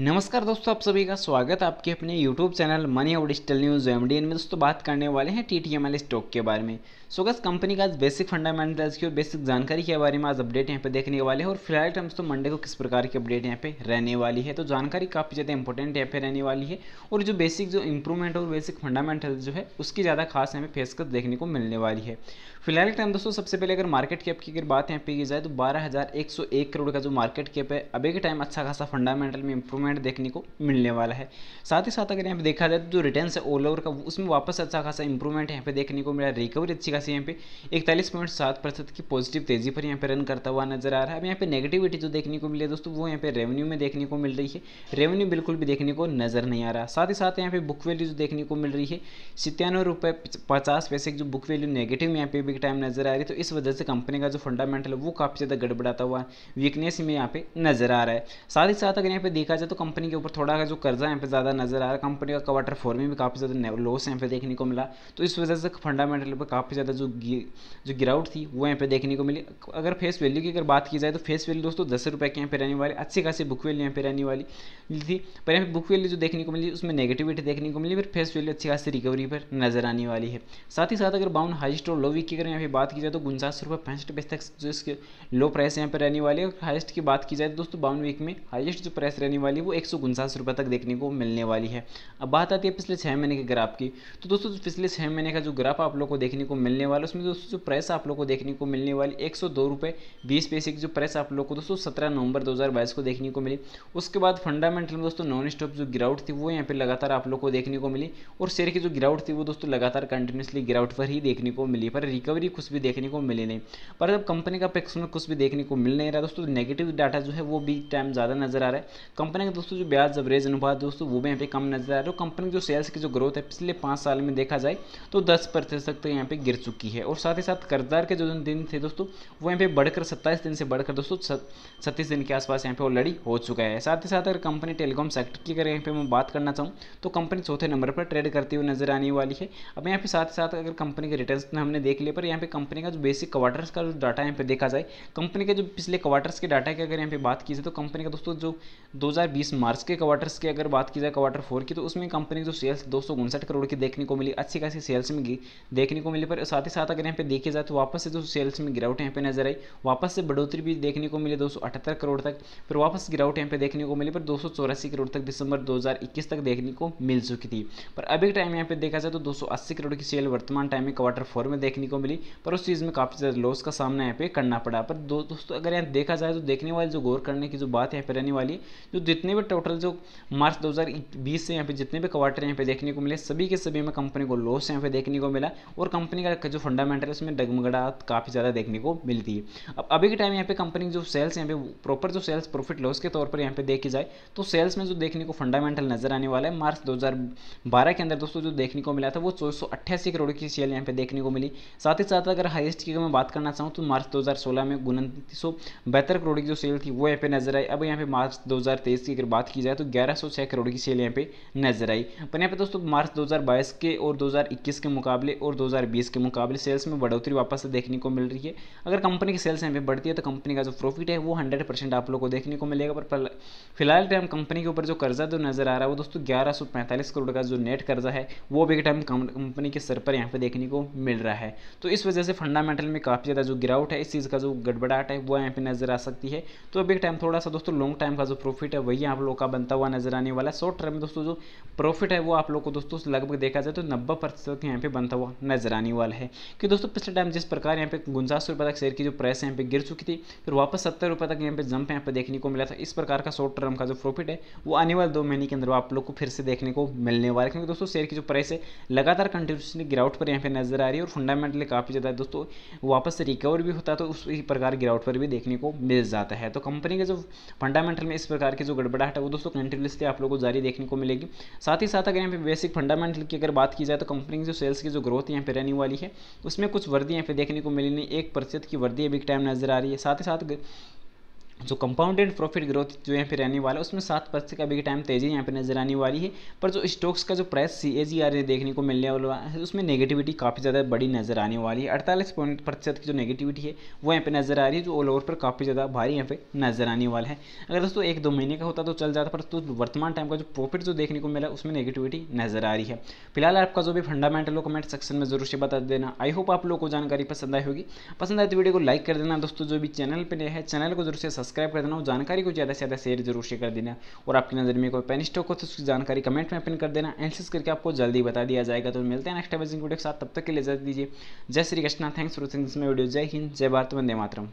नमस्कार दोस्तों आप सभी का स्वागत है आपके अपने YouTube चैनल मनी और डिजिटल न्यूज़ एम डी में दोस्तों बात करने वाले हैं टी टी स्टॉक के बारे में सो गस कंपनी का आज बेसिक फंडामेंटल्स की और बेसिक जानकारी के बारे में आज अपडेट यहाँ पे देखने वाले हैं और फिलहाल टाइम तो दोस्तों मंडे को किस प्रकार की अपडेट यहाँ पे रहने वाली है तो जानकारी काफ़ी ज़्यादा इंपॉर्टेंट यहाँ पे रहने वाली है और जो बेसिक जो इंप्रूवमेंट और बेसिक फंडामेंटल जो है उसकी ज़्यादा खास हमें फेस कर देखने को मिलने वाली है फिलहाल टाइम दोस्तों सबसे पहले अगर मार्केट कैप की अगर बात यहाँ पे की जाए तो बारह करोड़ का जो मार्केट कैप है अभी के टाइम अच्छा खासा फंडामेंटल में इंप्रूवमेंट मूवमेंट देखने को मिलने वाला है साथ ही साथ अगर यहाँ पे देखा जाए तो जो रिटर्न है ऑल ओवर का उसमें वापस अच्छा खासा इंप्रूवमेंट यहाँ पे देखने को मिला रिकवरी अच्छी खासी यहाँ पे इकतालीस पॉइंट सात प्रतिशत की पॉजिटिव तेजी पर यहाँ पे रन करता हुआ नजर आ रहा है अब यहाँ पे नेगेटिविटी जो देखने को मिली दोस्तों वो यहाँ पे रेवेन्यू में देखने को मिल रही है रेवेन्यू बिल्कुल भी देखने को नजर नहीं आ रहा साथ ही साथ यहाँ पे बुक वैल्यू जो देखने को मिल रही है सितानवे रुपये पचास पैसे की जो बुक वैल्यू नेगेटिव यहाँ पे भी टाइम नजर आ रही है तो इस वजह से कंपनी का जो फंडामेंटल है वो काफ़ी ज़्यादा गड़बड़ाता हुआ वीकनेस में यहाँ पे नजर आ रहा है साथ ही साथ अगर यहाँ पे देखा जाए तो कंपनी के ऊपर थोड़ा जो कर्जा यहाँ पे ज़्यादा नजर आ रहा है कंपनी का क्वार्टर फोर में भी काफ़ी ज़्यादा लॉस यहाँ पे देखने को मिला तो इस वजह से फंडामेंटल पर काफ़ी ज़्यादा जो जो गिरावट थी वो यहाँ पे देखने को मिली अगर फेस वैल्यू की अगर बात की जाए तो फेस वैल्यू दोस्तों दस रुपये के यहाँ पे रहने वाली अच्छी खासी बुक वैल्यू यहाँ पे रहने वाली थी पर यहाँ पे बुक वैल्यू जो देखने को मिली उसमें नेगेटिविटी देखने को मिली फिर फेस वैल्यू अच्छी खासी रिकवरी पर नजर आने वाली है साथ ही साथ अगर बाउन हाइस्ट और लो वीक की अगर यहाँ पे बात की जाए तो उनचास रुपये पैंसठ पैसे तक जो इसके लो प्राइस यहाँ पर रहने वाली है हाइस्ट की बात की जाए तो दोस्तों बाउन वीक में हाइस्ट जो प्राइस रहने वाली वो एक सौ रुपये तक देखने को मिलने वाली है अब बात आती है पिछले छः महीने के ग्राफ की तो दोस्तों पिछले छः महीने का जो ग्राफ आप लोग को देखने को मिलने वाला उसमें दोस्तों जो प्राइस आप लोग को देखने को मिलने वाली एक सौ दो रुपये बीस पैसे की जो प्राइस आप लोग को दोस्तों सत्रह नवंबर दो हज़ार बाईस को देखने को मिली उसके बाद फंडामेंटल में दोस्तों नॉन स्टॉप जो गिरावट थी वो यहाँ पर लगातार आप लोग को देखने को मिली और शेयर की जो गिरावट थी वो दोस्तों लगातार कंटिन्यूसली गिरावट पर ही देखने को मिली पर रिकवरी कुछ भी देखने को मिली नहीं पर जब कंपनी का पैक्स में कुछ भी देखने को मिल नहीं रहा दोस्तों नेगेटिव डाटा जो है वो भी टाइम ज़्यादा नजर आ रहा है कंपनी का दोस्तों जो ब्याज एवरेज अनुपात दोस्तों वो भी यहाँ पे कम नजर आ रहा है कंपनी तो जो सेल्स की जो ग्रोथ है पिछले पाँच साल में देखा जाए तो दस प्रतिशत तक तो यहाँ पे गिर चुकी है और साथ ही साथ कर्जदार के जो दिन थे दोस्तों वो यहाँ पे बढ़कर सत्ताईस दिन से बढ़कर दोस्तों छत्तीस दिन के आसपास यहाँ पे ऑलरेडी हो चुका है साथ ही साथ अगर कंपनी टेलीकॉम सेक्टर की अगर यहाँ पे मैं बात करना चाहूँ तो कंपनी चौथे नंबर पर ट्रेड करती हुई नजर आने वाली है अब यहाँ पे साथ ही साथ अगर कंपनी के रिटर्न हमने देख लिया पर यहाँ पे कंपनी का जो बेसिक क्वार्टर्स का जो डाटा यहाँ पे देखा जाए कंपनी के जो पिछले क्वार्टर्स के डाटा की अगर यहाँ पे बात की जाए तो कंपनी का दोस्तों जो दो 2020 मार्च के क्वार्टर्स की अगर बात की जाए क्वार्टर फोर की तो उसमें कंपनी जो सेल्स दो करोड़ की देखने को मिली अच्छी खासी सेल्स में गी देखने को मिली पर साथ ही साथ अगर यहाँ पे देखी जाए तो वापस से जो सेल्स में गिरावट यहाँ पे नजर आई वापस से बढ़ोतरी भी देखने को मिली दो करोड़ तक फिर वापस गिरावट यहाँ पे देखने को मिली पर दो करोड़ तक दिसंबर दो तक देखने को मिल चुकी थी पर अभी टाइम यहाँ पे देखा जाए तो दो करोड़ की सेल वर्तमान टाइम में क्वार्टर फोर में देखने को मिली पर उस चीज़ में काफ़ी ज़्यादा लॉस का सामना यहाँ पे करना पड़ा पर दोस्तों अगर यहाँ देखा जाए तो देखने वाले जो गौर करने की जो बात यहाँ पर रहने वाली जो जितने जितने भी टोटल जो मार्च 2020 से यहाँ पे जितने भी क्वार्टर यहाँ पे देखने को मिले सभी के सभी में कंपनी को लॉस यहाँ पे देखने को मिला और कंपनी का जो फंडामेंटल उसमें डगमगड़ा काफ़ी ज़्यादा देखने को मिलती है अब अभी के टाइम यहाँ पे कंपनी जो सेल्स यहाँ पे प्रॉपर जो सेल्स प्रॉफिट लॉस के तौर पर यहाँ पे देखी जाए तो सेल्स में जो देखने को फंडामेंटल नजर आने वाला है मार्च दो के अंदर दोस्तों जो देखने को मिला था वो चौदह करोड़ की सेल यहाँ पे देखने को मिली साथ ही साथ अगर हाइस्ट की मैं बात करना चाहूँ तो मार्च दो में उनतीस करोड़ की जो सेल थी वो यहाँ पे नजर आई अब यहाँ पे मार्च दो की की अगर बात की जाए तो ग्यारह सौ छः करोड़ की सेल यहाँ पे नजर आई पर यहाँ पे दोस्तों मार्च 2022 के और 2021 के मुकाबले और 2020 के मुकाबले सेल्स में बढ़ोतरी वापस से देखने को मिल रही है अगर कंपनी की सेल्स यहाँ पे बढ़ती है तो कंपनी का जो प्रॉफिट है वो हंड्रेड आप लोग को देखने को मिलेगा पर फिलहाल टाइम कंपनी के ऊपर जो कर्जा जो नजर आ रहा है वो दोस्तों ग्यारह करोड़ का जो नेट कर्जा है वो भी टाइम कंपनी के सर पर यहाँ पे देखने को मिल रहा है तो इस वजह से फंडामेंटल में काफ़ी ज़्यादा जो गिरावट है इस चीज़ का जो गड़बड़ाहट है वो यहाँ पे नजर आ सकती है तो अभी टाइम थोड़ा सा दोस्तों लॉन्ग टाइम का जो प्रॉफिट है वही ही आप लोग का बनता हुआ नजर आने वाला है शॉर्ट टर्म में दोस्तों जो प्रॉफिट है वो आप लोग को दोस्तों लगभग देखा जाए तो नब्बे प्रतिशत यहाँ पे बनता हुआ नजर आने वाला है कि दोस्तों पिछले टाइम जिस प्रकार यहाँ पे उनचास रुपये तक शेयर की जो प्राइस यहाँ पे गिर चुकी थी फिर वापस सत्तर रुपये तक यहाँ पे जंप यहाँ पे देखने को मिला था इस प्रकार का शॉर्ट टर्म का जो प्रॉफिट है वो आने वाले दो महीने के अंदर आप लोग को फिर से देखने को मिलने वाला है क्योंकि दोस्तों शेयर की जो प्राइस है लगातार कंटिन्यूसली गिरावट पर यहाँ पे नजर आ रही है और फंडामेंटली काफ़ी ज़्यादा दोस्तों वापस से रिकवर भी होता है तो उसी प्रकार गिरावट पर भी देखने को मिल जाता है तो कंपनी के जो फंडामेंटल में इस प्रकार की जो गड़बड़ गड़बड़ाहट है वो दोस्तों कंटिन्यूसली आप लोगों को जारी देखने को मिलेगी साथ ही साथ अगर यहाँ पे बेसिक फंडामेंटल की अगर बात की जाए तो कंपनी की जो सेल्स की जो ग्रोथ यहाँ पे रहने वाली है उसमें कुछ वर्दी यहाँ पे देखने को मिली नहीं एक प्रतिशत की वर्दी अभी टाइम नजर आ रही है साथ ही साथ जो कंपाउंडेड प्रॉफिट ग्रोथ जो यहाँ पे रहने वाला है उसमें सात परसेंट का के टाइम तेजी यहाँ पे नजर आने वाली है पर जो स्टॉक्स का जो price C A ji are देखने को मिलने वाला है उसमें नेगेटिविटी काफ़ी ज़्यादा बड़ी नजर आने वाली है अड़तालीस पॉइंट प्रतिशत की जो नेगेटिविटी है वो यहाँ पे नजर आ रही है जो ऑल ओवर पर काफ़ी ज़्यादा भारी यहाँ पे नजर आने वाला है अगर दोस्तों एक दो महीने का होता तो चल जाता पर तो वर्तमान टाइम का जो प्रॉफिट जो देखने को मिला उसमें नेगेटिविटी नजर आ रही है फिलहाल आपका जो भी फंडामेंटल हो कमेंट सेक्शन में जरूर से बता देना आई होप आप लोग को जानकारी पसंद आई होगी पसंद आए तो वीडियो को लाइक कर देना दोस्तों जो भी चैनल पर है चैनल को जरूर से सब्सक्राइब कर देना और जानकारी को ज़्यादा से ज़्यादा शेयर जरूर शेयर कर देना और आपकी नज़र में कोई पेन स्टॉक हो तो उसकी जानकारी कमेंट में पिन कर देना एनसिस करके आपको जल्दी बता दिया जाएगा तो मिलते हैं नेक्स्ट अमेजिंग वीडियो के साथ तब तक के लिए जल्द दीजिए जय Shri Krishna thanks for watching this में वीडियो जय हिंद जय भारत वंदे मातरम